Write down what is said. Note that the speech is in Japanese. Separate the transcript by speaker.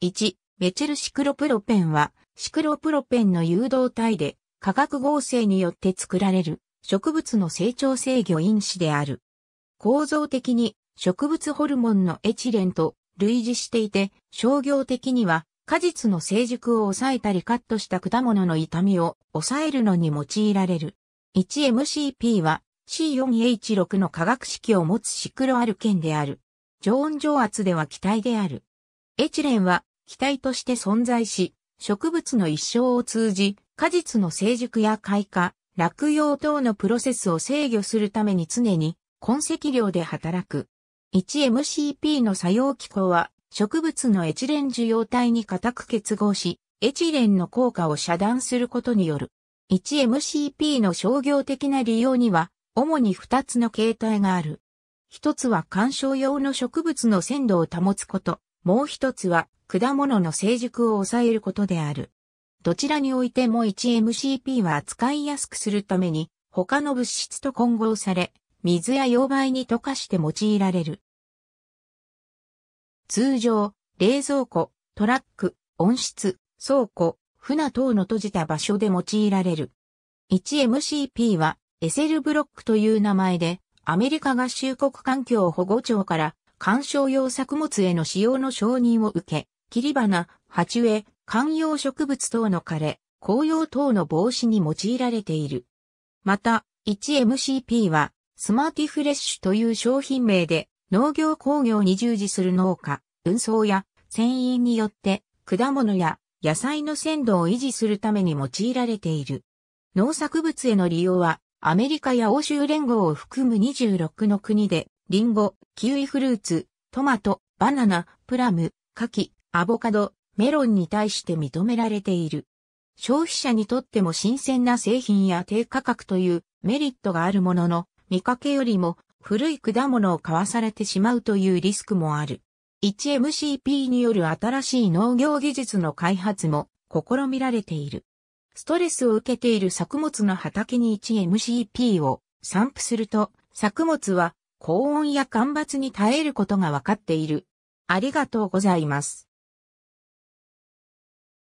Speaker 1: 1、メチルシクロプロペンは、シクロプロペンの誘導体で、化学合成によって作られる、植物の成長制御因子である。構造的に、植物ホルモンのエチレンと類似していて、商業的には、果実の成熟を抑えたりカットした果物の痛みを抑えるのに用いられる。1MCP は C4H6 の化学式を持つシクロアルケンである。常温上圧では気体である。エチレンは気体として存在し、植物の一生を通じ、果実の成熟や開花、落葉等のプロセスを制御するために常に痕跡量で働く。1MCP の作用機構は植物のエチレン受容体に固く結合し、エチレンの効果を遮断することによる。1MCP の商業的な利用には、主に2つの形態がある。一つは観賞用の植物の鮮度を保つこと。もう一つは、果物の成熟を抑えることである。どちらにおいても 1MCP は扱いやすくするために、他の物質と混合され、水や溶媒に溶かして用いられる。通常、冷蔵庫、トラック、温室、倉庫、船等の閉じた場所で用いられる。1MCP はエセルブロックという名前でアメリカ合衆国環境保護庁から観賞用作物への使用の承認を受け、切り花、鉢植え、観葉植物等の枯れ、紅葉等の防止に用いられている。また、1MCP は、スマーティフレッシュという商品名で、農業工業に従事する農家、運送や船員によって、果物や野菜の鮮度を維持するために用いられている。農作物への利用は、アメリカや欧州連合を含む26の国でリンゴ、キウイフルーツ、トマト、バナナ、プラム、カキ、アボカド、メロンに対して認められている。消費者にとっても新鮮な製品や低価格というメリットがあるものの、見かけよりも古い果物を買わされてしまうというリスクもある。1MCP による新しい農業技術の開発も試みられている。ストレスを受けている作物の畑に 1MCP を散布すると、作物は高温や干ばつに耐えることがわかっている。ありがとうございます。